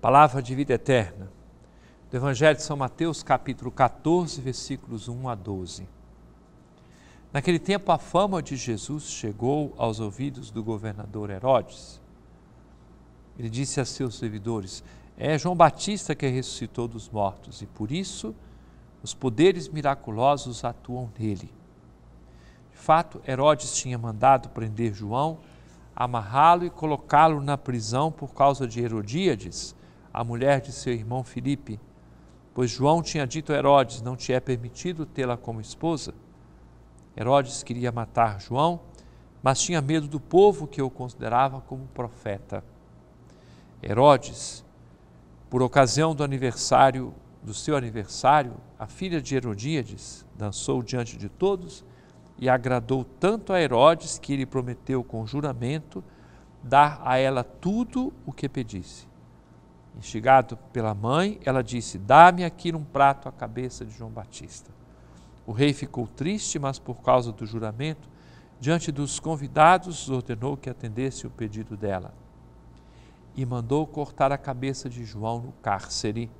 Palavra de vida eterna. Do Evangelho de São Mateus, capítulo 14, versículos 1 a 12. Naquele tempo, a fama de Jesus chegou aos ouvidos do governador Herodes. Ele disse a seus servidores: É João Batista que ressuscitou dos mortos, e por isso os poderes miraculosos atuam nele. De fato, Herodes tinha mandado prender João, amarrá-lo e colocá-lo na prisão por causa de Herodíades a mulher de seu irmão Filipe, pois João tinha dito a Herodes: Não te é permitido tê-la como esposa. Herodes queria matar João, mas tinha medo do povo que o considerava como profeta. Herodes, por ocasião do aniversário do seu aniversário, a filha de Herodíades dançou diante de todos e agradou tanto a Herodes que ele prometeu com juramento dar a ela tudo o que pedisse instigado pela mãe, ela disse: Dá-me aqui num prato a cabeça de João Batista. O rei ficou triste, mas por causa do juramento, diante dos convidados, ordenou que atendesse o pedido dela. E mandou cortar a cabeça de João no cárcere.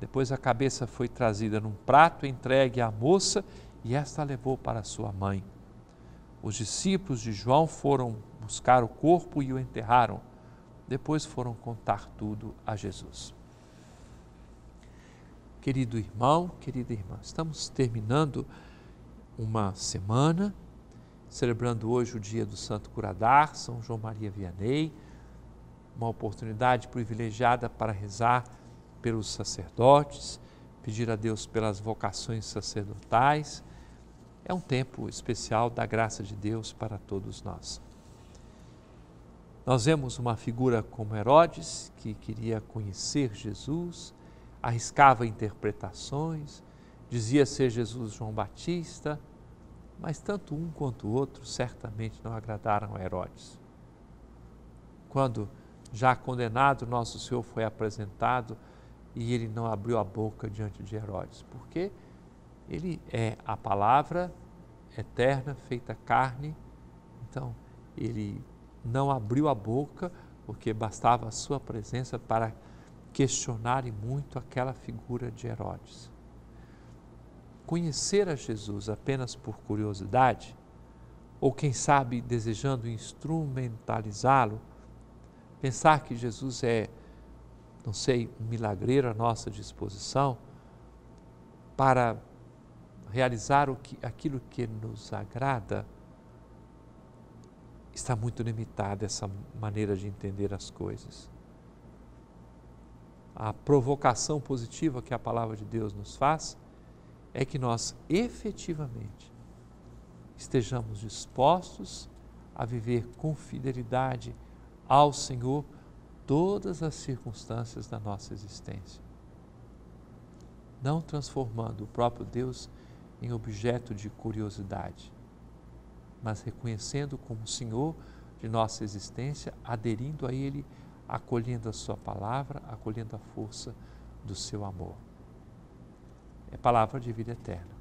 Depois a cabeça foi trazida num prato, entregue à moça, e esta a levou para sua mãe. Os discípulos de João foram buscar o corpo e o enterraram. Depois foram contar tudo a Jesus. Querido irmão, querida irmã, estamos terminando uma semana, celebrando hoje o dia do Santo Curadar, São João Maria Vianney, uma oportunidade privilegiada para rezar pelos sacerdotes, pedir a Deus pelas vocações sacerdotais. É um tempo especial da graça de Deus para todos nós. Nós vemos uma figura como Herodes, que queria conhecer Jesus, arriscava interpretações, dizia ser Jesus João Batista, mas tanto um quanto o outro certamente não agradaram a Herodes. Quando, já condenado, Nosso Senhor foi apresentado e ele não abriu a boca diante de Herodes, porque ele é a palavra eterna feita carne, então ele não abriu a boca, porque bastava a sua presença para questionar e muito aquela figura de Herodes. Conhecer a Jesus apenas por curiosidade, ou quem sabe desejando instrumentalizá-lo, pensar que Jesus é, não sei, um milagreiro à nossa disposição para realizar o que, aquilo que nos agrada, está muito limitada essa maneira de entender as coisas. A provocação positiva que a palavra de Deus nos faz é que nós efetivamente estejamos dispostos a viver com fidelidade ao Senhor todas as circunstâncias da nossa existência. Não transformando o próprio Deus em objeto de curiosidade, mas reconhecendo como o Senhor de nossa existência, aderindo a Ele, acolhendo a Sua palavra, acolhendo a força do seu amor. É palavra de vida eterna.